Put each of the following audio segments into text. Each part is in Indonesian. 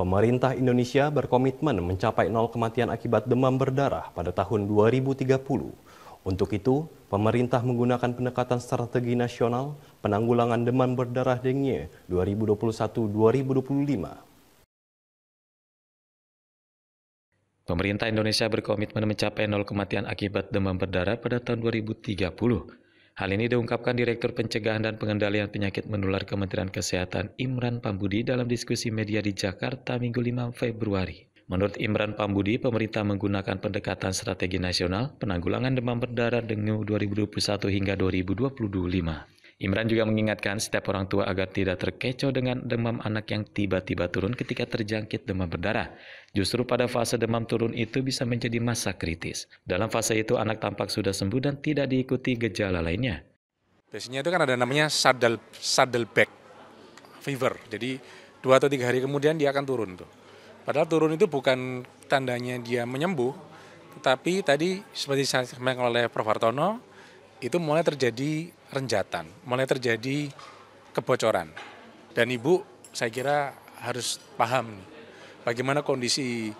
Pemerintah Indonesia berkomitmen mencapai nol kematian akibat demam berdarah pada tahun 2030. Untuk itu, pemerintah menggunakan pendekatan strategi nasional penanggulangan demam berdarah dengue 2021-2025. Pemerintah Indonesia berkomitmen mencapai nol kematian akibat demam berdarah pada tahun 2030. Hal ini diungkapkan Direktur Pencegahan dan Pengendalian Penyakit Menular Kementerian Kesehatan Imran Pambudi dalam diskusi media di Jakarta Minggu 5 Februari. Menurut Imran Pambudi, pemerintah menggunakan pendekatan strategi nasional penanggulangan demam berdarah dengue 2021 hingga 2025. Imran juga mengingatkan setiap orang tua agar tidak terkecoh dengan demam anak yang tiba-tiba turun ketika terjangkit demam berdarah. Justru pada fase demam turun itu bisa menjadi masa kritis. Dalam fase itu anak tampak sudah sembuh dan tidak diikuti gejala lainnya. Biasanya itu kan ada namanya saddle, saddle back fever. Jadi dua atau tiga hari kemudian dia akan turun tuh. Padahal turun itu bukan tandanya dia menyembuh, tetapi tadi seperti disampaikan oleh Prof. Hartono, itu mulai terjadi renjatan, mulai terjadi kebocoran. Dan Ibu saya kira harus paham bagaimana kondisi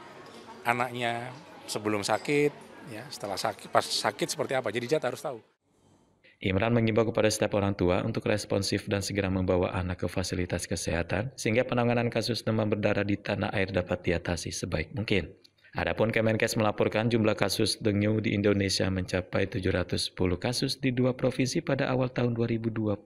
anaknya sebelum sakit, ya setelah sakit, pas sakit seperti apa. Jadi jatah harus tahu. Imran mengimbau kepada setiap orang tua untuk responsif dan segera membawa anak ke fasilitas kesehatan sehingga penanganan kasus demam berdarah di tanah air dapat diatasi sebaik mungkin. Adapun Kemenkes melaporkan jumlah kasus dengue di Indonesia mencapai 710 kasus di dua provinsi pada awal tahun 2023.